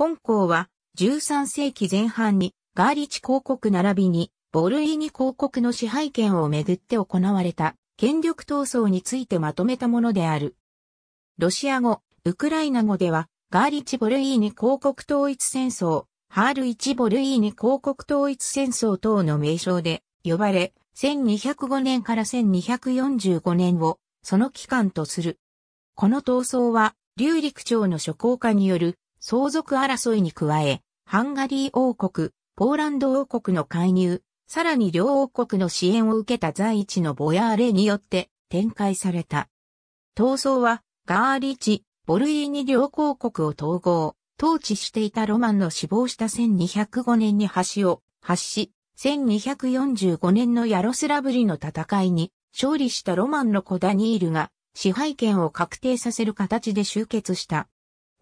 本校は13世紀前半にガーリチ公国並びにボルイーニ公国の支配権をめぐって行われた権力闘争についてまとめたものである。ロシア語、ウクライナ語ではガーリチ・ボルイーニ公国統一戦争、ハールイチ・ボルイーニ公国統一戦争等の名称で呼ばれ、1205年から1245年をその期間とする。この闘争は、龍陸朝の諸侯家による相続争いに加え、ハンガリー王国、ポーランド王国の介入、さらに両王国の支援を受けた在地のボヤーレによって展開された。闘争は、ガーリチ、ボルイーニ両公国を統合、統治していたロマンの死亡した1205年に橋を発し、1245年のヤロスラブリの戦いに勝利したロマンのコダニールが支配権を確定させる形で集結した。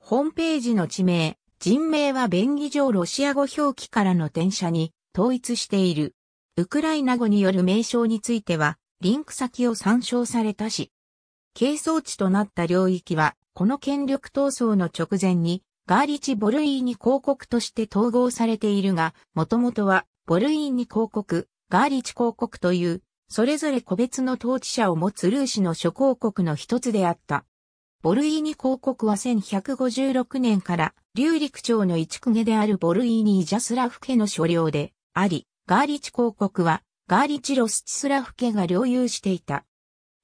ホームページの地名、人名は便宜上ロシア語表記からの転写に統一している。ウクライナ語による名称については、リンク先を参照されたし、係争地となった領域は、この権力闘争の直前に、ガーリチ・ボルイーニ広告として統合されているが、もともとは、ボルイーニ広告、ガーリチ広告という、それぞれ個別の統治者を持つルーシの諸公国の一つであった。ボルイーニ公国は1156年から、流陸町の一区下であるボルイーニ・イジャスラフ家の所領であり、ガーリチ公国は、ガーリチ・ロスチスラフ家が領有していた。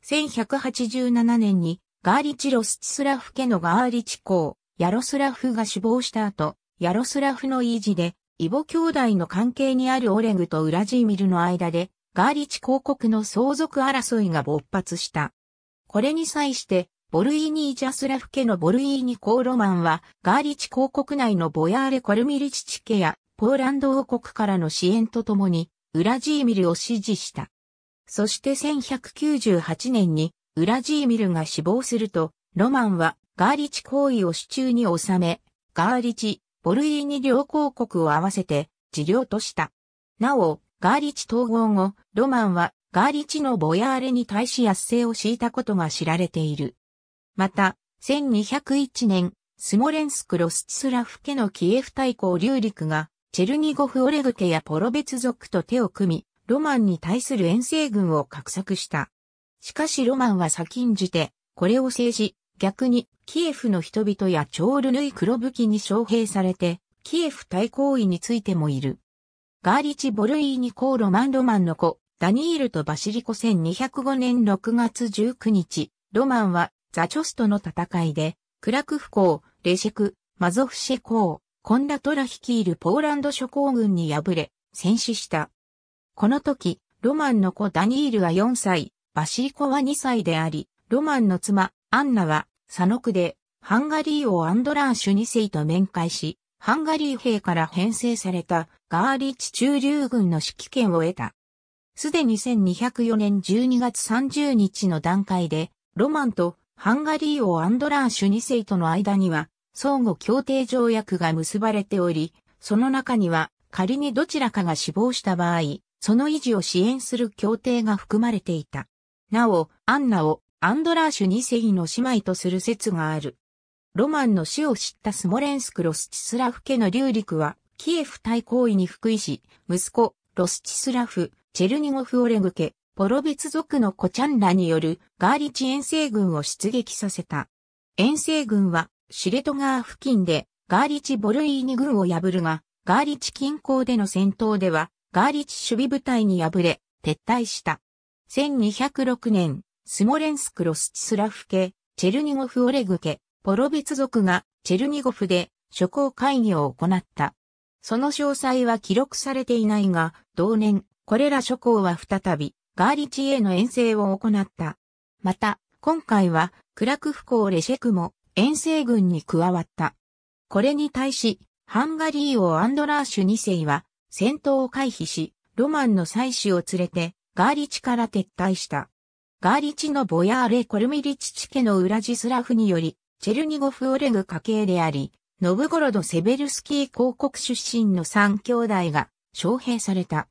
1187年に、ガーリチ・ロスチスラフ家のガーリチ公、ヤロスラフが死亡した後、ヤロスラフの維持で、イボ兄弟の関係にあるオレグとウラジーミルの間で、ガーリチ公国の相続争いが勃発した。これに際して、ボルイーニージャスラフ家のボルイーニ公ロマンは、ガーリチ公国内のボヤーレ・コルミリチチ家や、ポーランド王国からの支援とともに、ウラジーミルを支持した。そして1198年に、ウラジーミルが死亡すると、ロマンは、ガーリチ行為を手中に収め、ガーリチ、ボルイーニ両公国を合わせて、治療とした。なお、ガーリチ統合後、ロマンは、ガーリチのボヤーレに対し圧政を敷いたことが知られている。また、1201年、スモレンスク・ロスチスラフ家のキエフ大公リューリクが、チェルニゴフ・オレグ家やポロベツ族と手を組み、ロマンに対する遠征軍を画策した。しかしロマンは先んじて、これを制し、逆に、キエフの人々やチョールヌイ黒武器に招聘されて、キエフ対抗位についてもいる。ガーリチ・ボルイーニコー・ロマン・ロマンの子、ダニールとバシリコ1205年6月19日、ロマンはザチョスとの戦いで、クラクフ公、レシェク、マゾフシェ公、コンラトラ率いるポーランド諸公軍に敗れ、戦死した。この時、ロマンの子ダニールは4歳、バシリコは2歳であり、ロマンの妻、アンナは、サノクで、ハンガリー王アンドラーシュ2世と面会し、ハンガリー兵から編成されたガーリッチ中流軍の指揮権を得た。すでに1204年12月30日の段階で、ロマンとハンガリー王アンドラーシュ2世との間には、相互協定条約が結ばれており、その中には、仮にどちらかが死亡した場合、その維持を支援する協定が含まれていた。なお、アンナをアンドラーシュ2世の姉妹とする説がある。ロマンの死を知ったスモレンスク・ロスチスラフ家のリューリクは、キエフ対抗意に福井し、息子、ロスチスラフ、チェルニゴフ・オレグ家、ポロベツ族のコチャンらによるガーリチ遠征軍を出撃させた。遠征軍はシレト川付近でガーリチボルイーニ軍を破るが、ガーリチ近郊での戦闘ではガーリチ守備部隊に敗れ撤退した。1206年、スモレンスクロスチスラフ家、チェルニゴフオレグ家、ポロベツ族がチェルニゴフで諸侯会議を行った。その詳細は記録されていないが、同年、これら諸侯は再びガーリチへの遠征を行った。また、今回は、クラクフ公レシェクも遠征軍に加わった。これに対し、ハンガリー王アンドラーシュ2世は、戦闘を回避し、ロマンの妻子を連れて、ガーリチから撤退した。ガーリチのボヤーレ・コルミリチチ家のウラジスラフにより、チェルニゴフ・オレグ家系であり、ノブゴロド・セベルスキー広告出身の3兄弟が招聘された。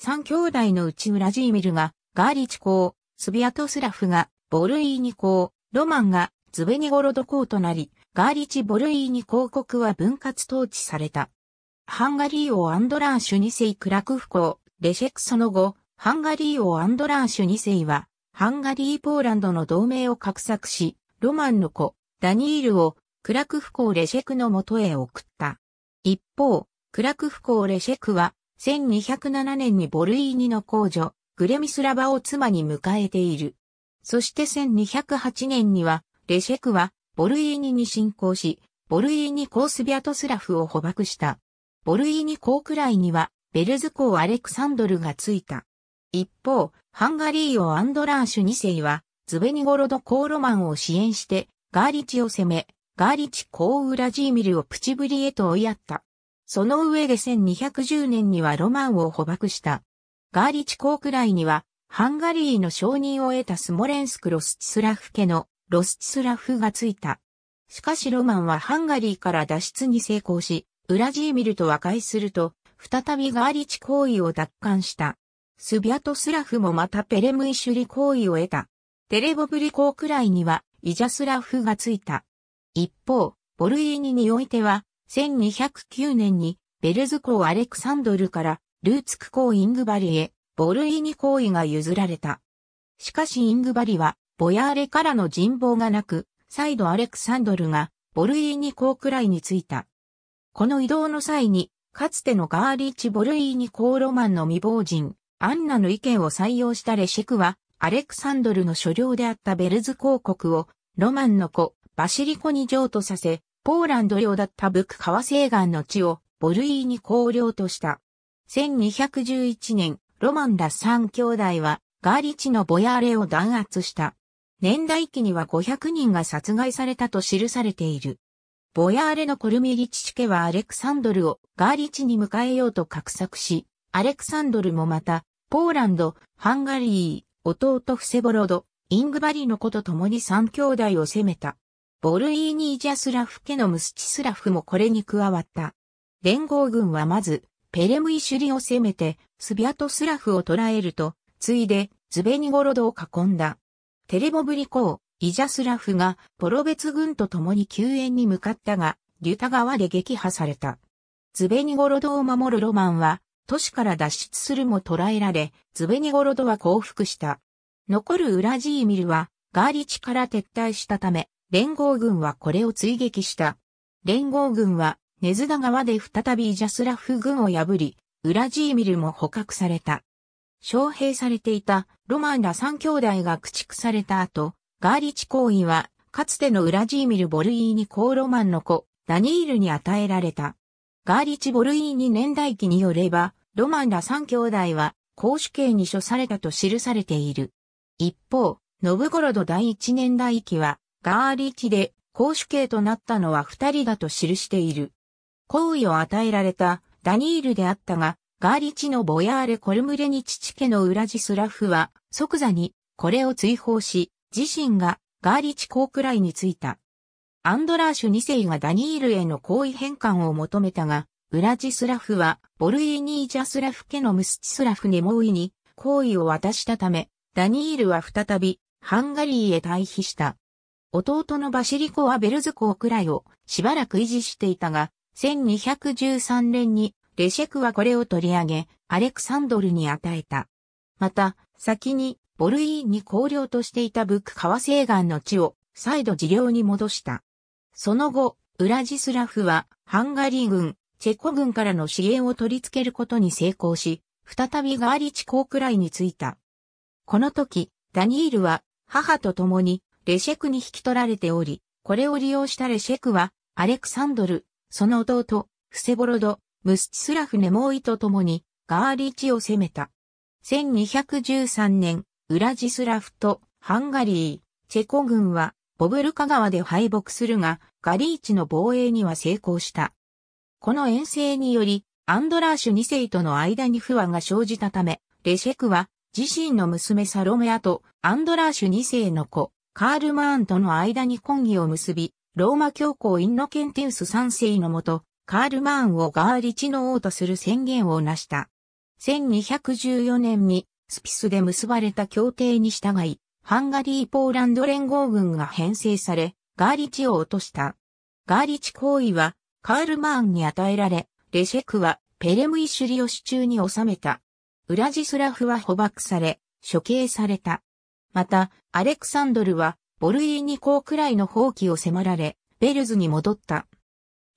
三兄弟のうちウラジーミルがガーリチ公、スビアトスラフがボルイーニ公、ロマンがズベニゴロド公となり、ガーリチ・ボルイーニ公国は分割統治された。ハンガリー王アンドラーシュ二世クラクフ公、レシェクその後、ハンガリー王アンドラーシュ二世は、ハンガリー・ポーランドの同盟を画策し、ロマンの子、ダニールをクラクフ公レシェクの元へ送った。一方、クラクフ公レシェクは1207年にボルイーニの公女、グレミスラバを妻に迎えている。そして1208年には、レシェクは、ボルイーニに侵攻し、ボルイーニコースビアトスラフを捕獲した。ボルイーニ公くらいには、ベルズ公アレクサンドルがついた。一方、ハンガリー王アンドラーシュ2世は、ズベニゴロド公ロマンを支援して、ガーリチを攻め、ガーリチ公ウラジーミルをプチブリへと追いやった。その上で1210年にはロマンを捕獲した。ガーリチ公くらいには、ハンガリーの承認を得たスモレンスク・ロスチスラフ家のロスチスラフがついた。しかしロマンはハンガリーから脱出に成功し、ウラジーミルと和解すると、再びガーリチ行為を奪還した。スビアトスラフもまたペレムイシュリ行為を得た。テレボブリ公くらいにはイジャスラフがついた。一方、ボルイーニにおいては、1209年にベルズ公アレクサンドルからルーツク公イングバリへボルイーニ公位が譲られた。しかしイングバリはボヤーレからの人望がなく、再度アレクサンドルがボルイーニ公くらいについた。この移動の際に、かつてのガーリーチ・ボルイーニ公ロマンの未亡人、アンナの意見を採用したレシェクは、アレクサンドルの所領であったベルズ公国を、ロマンの子、バシリコに譲渡させ、ポーランド領だったブク川西岸の地をボルイーに公領とした。1211年、ロマンら3兄弟はガーリチのボヤーレを弾圧した。年代記には500人が殺害されたと記されている。ボヤーレのコルミリチチ家はアレクサンドルをガーリチに迎えようと画策し、アレクサンドルもまた、ポーランド、ハンガリー、弟フセボロド、イングバリの子と共に3兄弟を攻めた。ボルイーニージャスラフ家のムスチスラフもこれに加わった。連合軍はまず、ペレムイシュリを攻めて、スビアトスラフを捕らえると、ついで、ズベニゴロドを囲んだ。テレボブリコー、イジャスラフが、ボロベツ軍と共に救援に向かったが、リュタ川で撃破された。ズベニゴロドを守るロマンは、都市から脱出するも捕らえられ、ズベニゴロドは降伏した。残るウラジーミルは、ガーリチから撤退したため、連合軍はこれを追撃した。連合軍は、ネズダ川で再びイジャスラフ軍を破り、ウラジーミルも捕獲された。招聘されていたロマンら三兄弟が駆逐された後、ガーリチ行為は、かつてのウラジーミル・ボルイーニ・コーロマンの子、ダニールに与えられた。ガーリチ・ボルイーニ年代記によれば、ロマンら三兄弟は、公主刑に処されたと記されている。一方、ノブゴロド第一年代記は、ガーリチで公主刑となったのは二人だと記している。好意を与えられたダニールであったが、ガーリチのボヤーレ・コルムレニ父家のウラジスラフは即座にこれを追放し、自身がガーリチ公くらいについた。アンドラーシュ2世がダニールへの好意返還を求めたが、ウラジスラフはボルイーニージャスラフ家のムスチスラフネモイに好意を渡したため、ダニールは再びハンガリーへ退避した。弟のバシリコはベルズ公くらいをしばらく維持していたが、1213年にレシェクはこれを取り上げ、アレクサンドルに与えた。また、先にボルイーンに公領としていたブック川西岸の地を再度治領に戻した。その後、ウラジスラフはハンガリー軍、チェコ軍からの支援を取り付けることに成功し、再びガーリチ公くらいに着いた。この時、ダニールは母と共にレシェクに引き取られており、これを利用したレシェクは、アレクサンドル、その弟、フセボロド、ムスチスラフ・ネモーイと共に、ガーリーチを攻めた。1213年、ウラジスラフとハンガリー、チェコ軍は、ボブルカ川で敗北するが、ガリーチの防衛には成功した。この遠征により、アンドラーシュ2世との間に不和が生じたため、レシェクは、自身の娘サロメアとアンドラーシュ2世の子、カール・マーンとの間に婚儀を結び、ローマ教皇インノケンテウス3世のもと、カール・マーンをガーリチの王とする宣言を成した。1214年にスピスで結ばれた協定に従い、ハンガリー・ポーランド連合軍が編成され、ガーリチを落とした。ガーリチ行為はカール・マーンに与えられ、レシェクはペレムイシュリオ市中に収めた。ウラジスラフは捕獲され、処刑された。また、アレクサンドルは、ボルイーニ公くらいの放棄を迫られ、ベルズに戻った。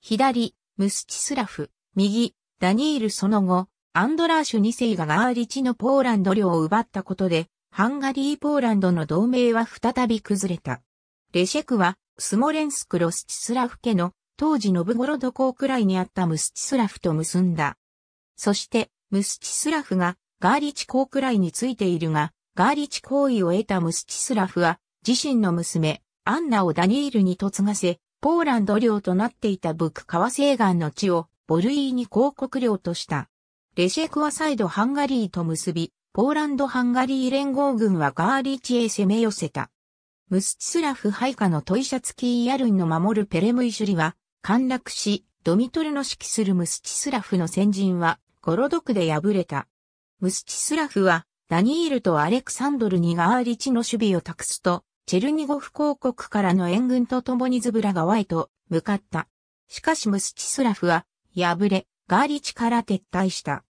左、ムスチスラフ、右、ダニールその後、アンドラーシュ2世がガーリチのポーランド領を奪ったことで、ハンガリー・ポーランドの同盟は再び崩れた。レシェクは、スモレンスク・ロスチスラフ家の、当時ノブゴロド公くらいにあったムスチスラフと結んだ。そして、ムスチスラフが、ガーリチ公くらいについているが、ガーリチ行為を得たムスチスラフは、自身の娘、アンナをダニールに嫁がせ、ポーランド領となっていたブクカー西岸の地をボルイーニ広告領とした。レシェクは再度ハンガリーと結び、ポーランド・ハンガリー連合軍はガーリチへ攻め寄せた。ムスチスラフ配下のトイシャツキー・ヤルンの守るペレムイシュリは、陥落し、ドミトルの指揮するムスチスラフの先陣は、ゴロドクで敗れた。ムスチスラフは、ダニールとアレクサンドルにガーリチの守備を託すと、チェルニゴフ公国からの援軍と共にズブラ川へと向かった。しかしムスチスラフは敗れ、ガーリチから撤退した。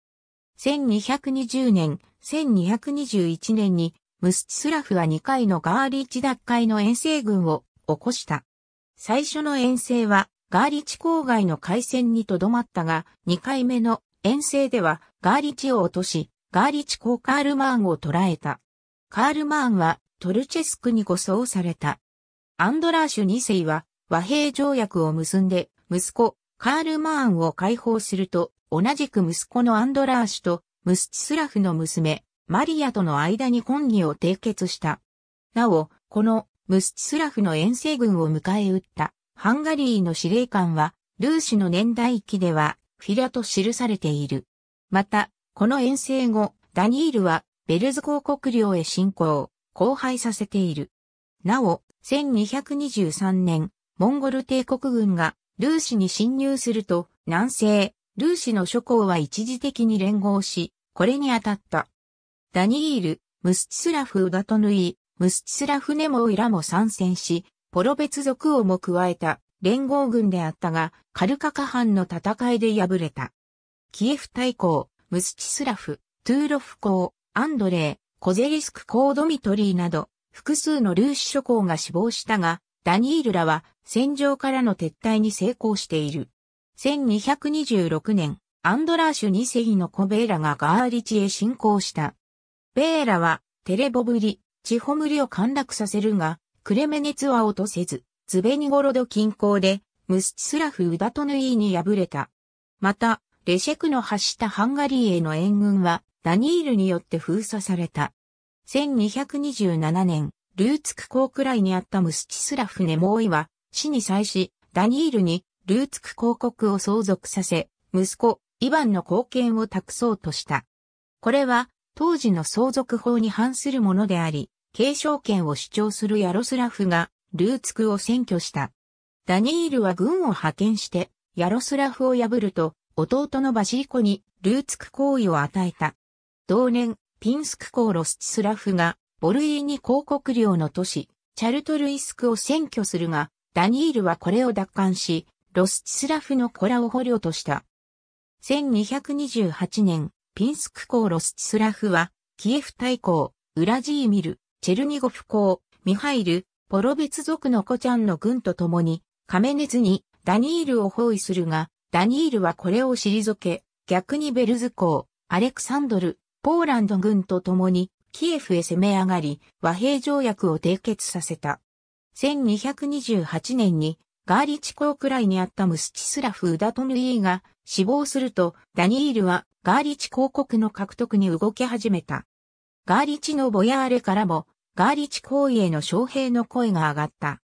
1220年、1221年にムスチスラフは2回のガーリチ奪回の遠征軍を起こした。最初の遠征はガーリチ郊外の海戦にとどまったが、2回目の遠征ではガーリチを落とし、ガーリチ公カール・マーンを捕らえた。カール・マーンはトルチェスクに護送された。アンドラーシュ2世は和平条約を結んで息子カール・マーンを解放すると同じく息子のアンドラーシュとムスチスラフの娘マリアとの間に婚儀を締結した。なお、このムスチスラフの遠征軍を迎え撃ったハンガリーの司令官はルーシの年代記ではフィラと記されている。また、この遠征後、ダニールはベルズ公国領へ侵攻、荒廃させている。なお、1223年、モンゴル帝国軍がルーシに侵入すると、南西、ルーシの諸侯は一時的に連合し、これに当たった。ダニール、ムスチスラフ・ウダトヌイ、ムスチスラフ・ネモイラも参戦し、ポロベツ族王も加えた連合軍であったが、カルカカ藩の戦いで敗れた。キエフ大公、ムスチスラフ、トゥーロフ公、アンドレー、コゼリスク公ドミトリーなど、複数のルーシ諸公が死亡したが、ダニールらは戦場からの撤退に成功している。1226年、アンドラーシュ二世のコベーラがガーリチへ侵攻した。ベーラはテレボブリ、チホムリを陥落させるが、クレメネツは落とせず、ズベニゴロド近郊でムスチスラフ・ウダトヌイーに敗れた。また、レシェクの発したハンガリーへの援軍はダニールによって封鎖された。1227年、ルーツク公くらいにあったムスチスラフ・ネモーイは死に際し、ダニールにルーツク公国を相続させ、息子、イヴァンの貢献を託そうとした。これは当時の相続法に反するものであり、継承権を主張するヤロスラフがルーツクを占拠した。ダニールは軍を派遣して、ヤロスラフを破ると、弟のバシーコにルーツク行為を与えた。同年、ピンスク港ロスチスラフが、ボルイーニ広告領の都市、チャルトルイスクを占拠するが、ダニールはこれを奪還し、ロスチスラフの子らを捕虜とした。1228年、ピンスク港ロスチスラフは、キエフ大公、ウラジーミル、チェルニゴフ公、ミハイル、ポロベツ族の子ちゃんの軍と共に、カメネズにダニールを包囲するが、ダニールはこれを退け、逆にベルズ公、アレクサンドル、ポーランド軍と共に、キエフへ攻め上がり、和平条約を締結させた。1228年に、ガーリチ公くらいにあったムスチスラフ・ウダトヌイーが死亡すると、ダニールはガーリチ公国の獲得に動き始めた。ガーリチのボヤーレからも、ガーリチ公への招聘の声が上がった。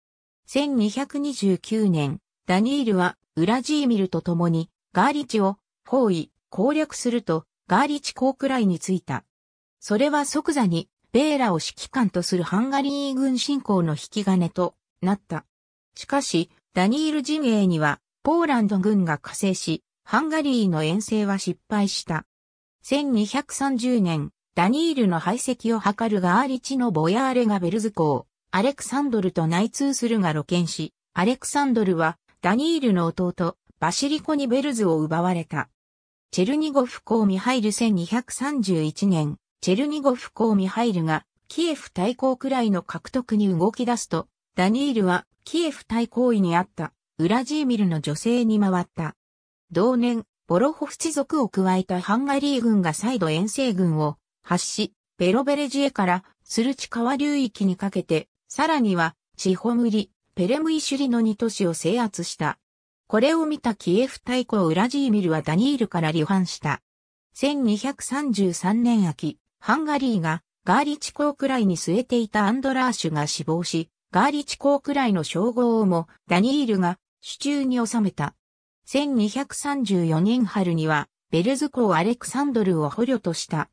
1229年、ダニールはウラジーミルと共に、ガーリチを包囲、攻略すると、ガーリチ公くらいに着いた。それは即座に、ベーラを指揮官とするハンガリー軍侵攻の引き金となった。しかし、ダニール陣営には、ポーランド軍が加勢し、ハンガリーの遠征は失敗した。1230年、ダニールの排斥を図るガーリチのボヤーレがベルズ港、アレクサンドルと内通するが露見し、アレクサンドルはダニールの弟、バシリコにベルズを奪われた。チェルニゴフ公ミハイル1231年、チェルニゴフ公ミハイルがキエフ対抗くらいの獲得に動き出すと、ダニールはキエフ対抗位にあったウラジーミルの女性に回った。同年、ボロホフチ族を加えたハンガリー軍が再度遠征軍を発し、ベロベレジエからスルチ川流域にかけて、さらには、チホムリ、ペレムイシュリの2都市を制圧した。これを見たキエフ大公ウラジーミルはダニールから離反した。1233年秋、ハンガリーがガーリチ公くらいに据えていたアンドラーシュが死亡し、ガーリチ公くらいの称号をもダニールが手中に収めた。1234年春にはベルズ公アレクサンドルを捕虜とした。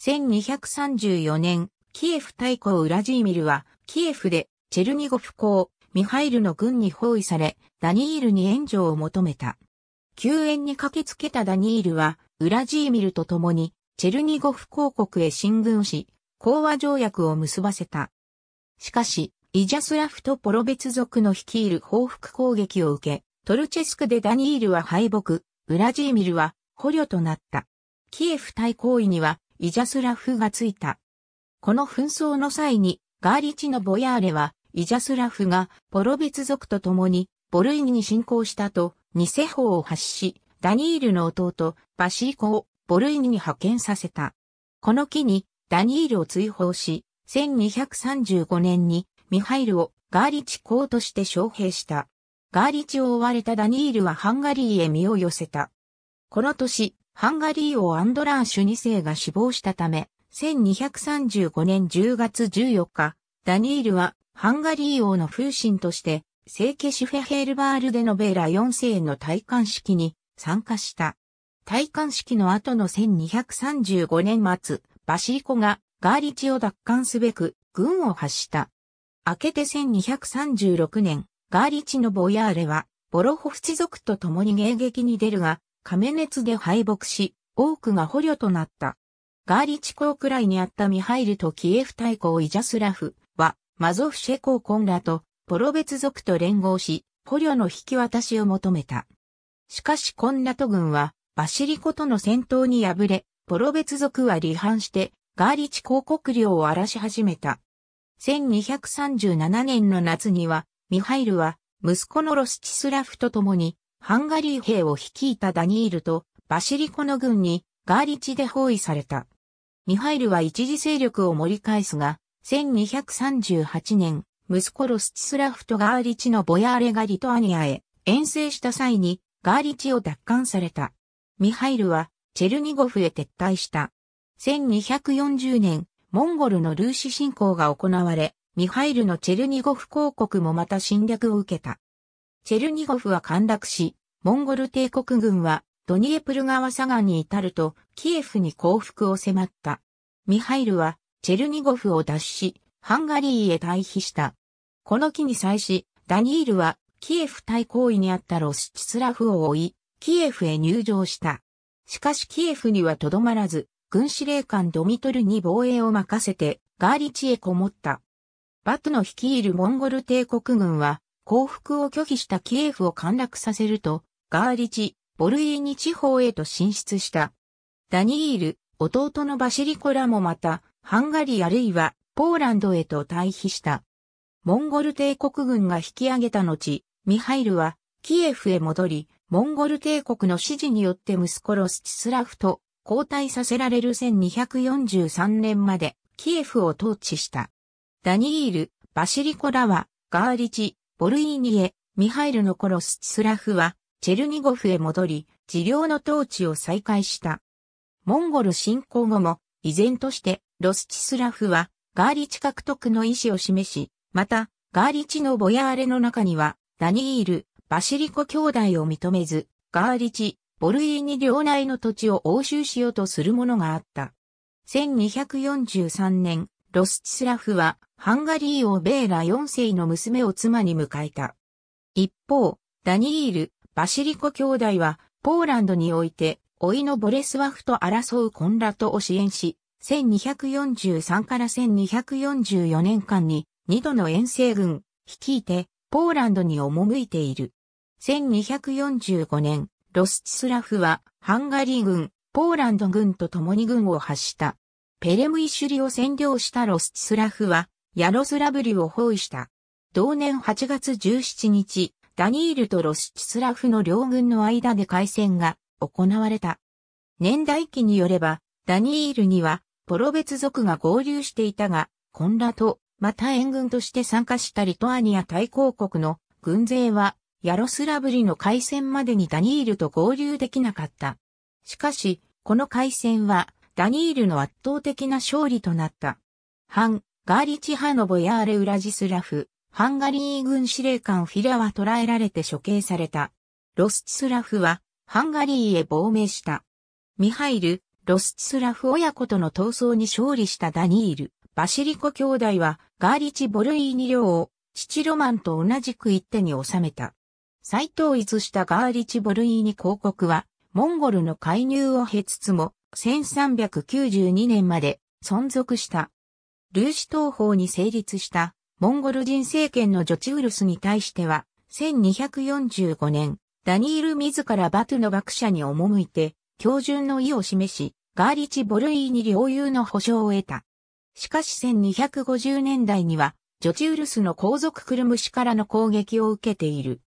1234年、キエフ大公ウラジーミルはキエフでチェルニゴフ公ミハイルの軍に包囲され、ダニールに援助を求めた。救援に駆けつけたダニールは、ウラジーミルと共に、チェルニゴフ公国へ進軍し、講和条約を結ばせた。しかし、イジャスラフとポロベツ族の率いる報復攻撃を受け、トルチェスクでダニールは敗北、ウラジーミルは捕虜となった。キエフ対抗位には、イジャスラフがついた。この紛争の際に、ガーリチのボヤーレは、イジャスラフがポロビツ族と共にボルイニに侵攻したと偽法を発し、ダニールの弟、バシーコをボルイニに派遣させた。この機にダニールを追放し、1235年にミハイルをガーリチ公として招聘した。ガーリチを追われたダニールはハンガリーへ身を寄せた。この年、ハンガリー王アンドラーシュ2世が死亡したため、1235年10月14日、ダニールはハンガリー王の風神として、聖ケシュフェヘールバールデノベーラ4世の戴冠式に参加した。戴冠式の後の1235年末、バシリコがガーリチを奪還すべく軍を発した。明けて1236年、ガーリチのボヤーレは、ボロホフチ族と共に迎撃に出るが、亀熱で敗北し、多くが捕虜となった。ガーリチ公くらいにあったミハイルとキエフ大公イジャスラフ、マゾフシェコーコンラとポロベツ族と連合し、捕虜の引き渡しを求めた。しかしコンラト軍はバシリコとの戦闘に敗れ、ポロベツ族は離反してガーリチ公国領を荒らし始めた。1237年の夏には、ミハイルは息子のロスチスラフと共にハンガリー兵を率いたダニールとバシリコの軍にガーリチで包囲された。ミハイルは一時勢力を盛り返すが、1238年、息子ロスチスラフとガーリチのボヤーレがリトアニアへ遠征した際にガーリチを奪還された。ミハイルはチェルニゴフへ撤退した。1240年、モンゴルのルーシ侵攻が行われ、ミハイルのチェルニゴフ公国もまた侵略を受けた。チェルニゴフは陥落し、モンゴル帝国軍はドニエプル川左岸に至るとキエフに降伏を迫った。ミハイルはチェルニゴフを脱し、ハンガリーへ退避した。この機に際し、ダニールは、キエフ対抗位にあったロスチスラフを追い、キエフへ入城した。しかしキエフにはとどまらず、軍司令官ドミトルに防衛を任せて、ガーリチへこもった。バトの率いるモンゴル帝国軍は、降伏を拒否したキエフを陥落させると、ガーリチ、ボルイーニ地方へと進出した。ダニール、弟のバシリコラもまた、ハンガリーあるいはポーランドへと退避した。モンゴル帝国軍が引き上げた後、ミハイルはキエフへ戻り、モンゴル帝国の指示によって息子ロスチスラフと交代させられる1243年までキエフを統治した。ダニール、バシリコラワ、ガーリチ、ボルイーニエ、ミハイルの頃スチスラフは、チェルニゴフへ戻り、治療の統治を再開した。モンゴル侵攻後も、依然として、ロスチスラフは、ガーリチ獲得の意思を示し、また、ガーリチのボヤーレの中には、ダニール、バシリコ兄弟を認めず、ガーリチ、ボルイーニ領内の土地を押収しようとするものがあった。1243年、ロスチスラフは、ハンガリー王ベーラ4世の娘を妻に迎えた。一方、ダニール、バシリコ兄弟は、ポーランドにおいて、老いのボレスワフと争う混乱とを支援し、1243から1244年間に2度の遠征軍、率いてポーランドに赴いている。1245年、ロスチスラフはハンガリー軍、ポーランド軍と共に軍を発した。ペレムイシュリを占領したロスチスラフはヤロスラブリを包囲した。同年8月17日、ダニールとロスチスラフの両軍の間で海戦が行われた。年代記によれば、ダニールにはポロベツ族が合流していたが、コンラと、また援軍として参加したリトアニア大公国の軍勢は、ヤロスラブリの海戦までにダニールと合流できなかった。しかし、この海戦は、ダニールの圧倒的な勝利となった。反、ガーリチハノボヤーレ・ウラジスラフ、ハンガリー軍司令官フィラは捕らえられて処刑された。ロスチスラフは、ハンガリーへ亡命した。ミハイル、ロススラフ親子との闘争に勝利したダニール、バシリコ兄弟はガーリチ・ボルイーニ領を父ロマンと同じく一手に収めた。再統一したガーリチ・ボルイーニ公国はモンゴルの介入を経つつも1392年まで存続した。ルーシ東方に成立したモンゴル人政権のジョチウルスに対しては1245年、ダニール自らバトゥの学者に赴いて、標準の意を示し、ガーリチ・ボルイーに領有の保証を得た。しかし1250年代には、ジョチウルスの皇族クルムシからの攻撃を受けている。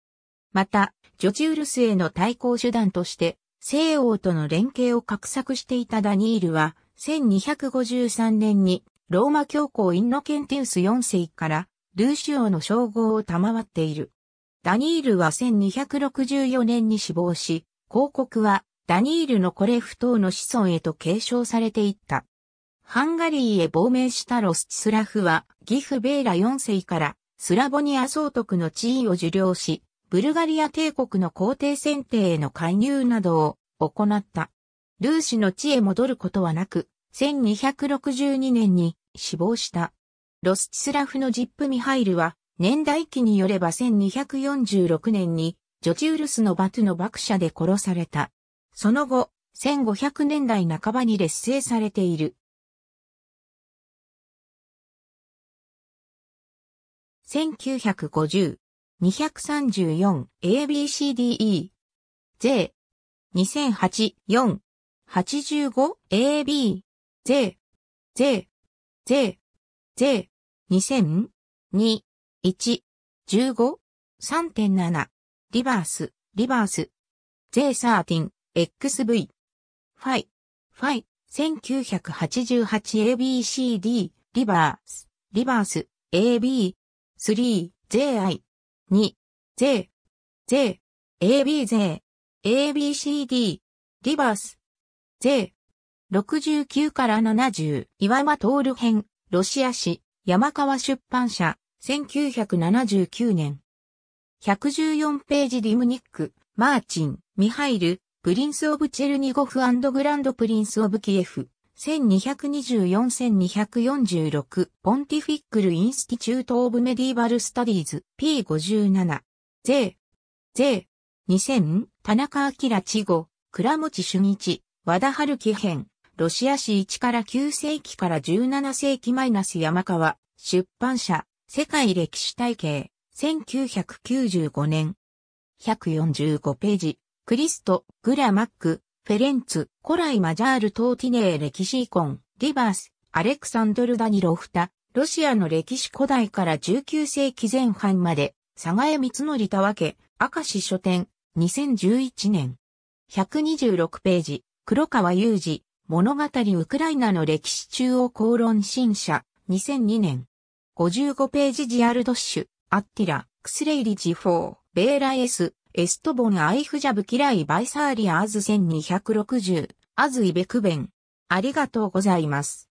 また、ジョチウルスへの対抗手段として、西欧との連携を画策していたダニールは、1253年にローマ教皇インノケンテウス4世からルーシオの称号を賜っている。ダニールは1264年に死亡し、広告はダニールのコレフ等の子孫へと継承されていった。ハンガリーへ亡命したロスチスラフは、ギフ・ベーラ4世からスラボニア総督の地位を受領し、ブルガリア帝国の皇帝選定への介入などを行った。ルーシの地へ戻ることはなく、1262年に死亡した。ロスチスラフのジップ・ミハイルは、年代記によれば1246年に、ジョチウルスのバトゥの爆射で殺された。その後、1500年代半ばに劣勢されている。1950、234、ABCDE、税2008、4、85、AB、税税税税2 0 0 2、1、15、3.7、リバース、リバース、J13、XV。ファイ。ファイ。1988ABCD。リバース。リバース。AB。3。JI。2。J。J。ABJ。ABCD。リバース。J。69から70。岩間徹編。ロシア市。山川出版社。1979年。114ページリムニック。マーチン、ミハイル、プリンス・オブ・チェルニゴフグランド・プリンス・オブ・キエフ、1224-1246、ポンティフィックル・インスティチュート・オブ・メディーバル・スタディーズ、P57、税、税、2000、田中明智後、倉持俊一、和田春樹編、ロシア史1から9世紀から17世紀マイナス山川、出版社、世界歴史体系、1995年。145ページ。クリスト、グラマック、フェレンツ、コライ・マジャール・トーティネー歴史コン、リバース、アレクサンドル・ダニロフタ、ロシアの歴史古代から19世紀前半まで、佐賀江光則たわけ、明石書店、2011年。126ページ、黒川雄二、物語ウクライナの歴史中央公論新社、2002年。55ページジアルドッシュ、アッティラ、クスレイリジフォー、ベーラエス、エストボンアイフジャブキライバイサーリアーズ1260、アズイベクベン。ありがとうございます。